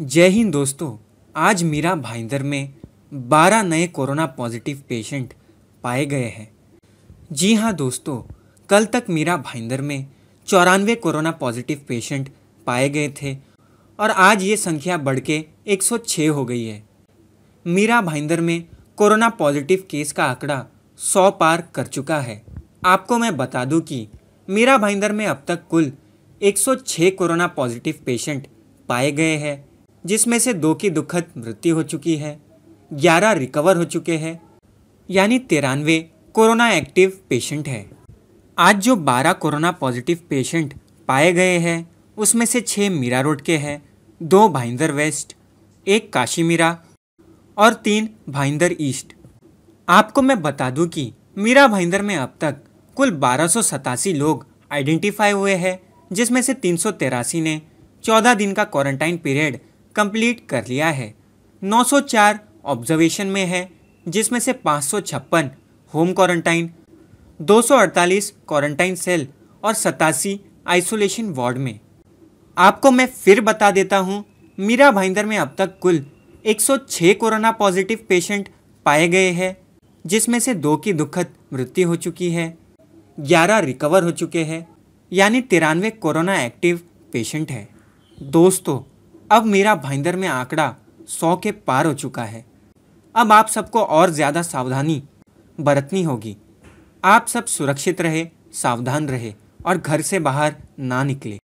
जय हिंद दोस्तों आज मीरा भाईंदर में 12 नए कोरोना पॉजिटिव पेशेंट पाए गए हैं जी हाँ दोस्तों कल तक मीरा भाईंदर में चौरानवे कोरोना पॉजिटिव पेशेंट पाए गए थे और आज ये संख्या बढ़ के 106 हो गई है मीरा भाईंदर में कोरोना पॉजिटिव केस का आंकड़ा सौ पार कर चुका है आपको मैं बता दूं कि मीरा भाईंदर में अब तक कुल 106 कोरोना पॉजिटिव पेशेंट पाए गए हैं जिसमें से दो की दुखद मृत्यु हो चुकी है ग्यारह रिकवर हो चुके हैं यानी तिरानवे कोरोना एक्टिव पेशेंट है आज जो बारह कोरोना पॉजिटिव पेशेंट पाए गए हैं उसमें से छः मीरा रोड के हैं दो भाईंदर वेस्ट एक काशी मीरा और तीन भाईंदर ईस्ट आपको मैं बता दूं कि मीरा भाईंदर में अब तक कुल बारह लोग आइडेंटिफाई हुए हैं जिसमें से तीन ने 14 दिन का क्वारंटाइन पीरियड कंप्लीट कर लिया है 904 ऑब्जर्वेशन में है जिसमें से पाँच होम क्वारंटाइन 248 क्वारंटाइन सेल और सतासी आइसोलेशन वार्ड में आपको मैं फिर बता देता हूँ मीरा भाईंदर में अब तक कुल 106 कोरोना पॉजिटिव पेशेंट पाए गए हैं जिसमें से दो की दुखद मृत्यु हो चुकी है 11 रिकवर हो चुके हैं यानी तिरानवे कोरोना एक्टिव पेशेंट है दोस्तों अब मेरा भाईंदर में आंकड़ा सौ के पार हो चुका है अब आप सबको और ज़्यादा सावधानी बरतनी होगी आप सब सुरक्षित रहे सावधान रहे और घर से बाहर ना निकले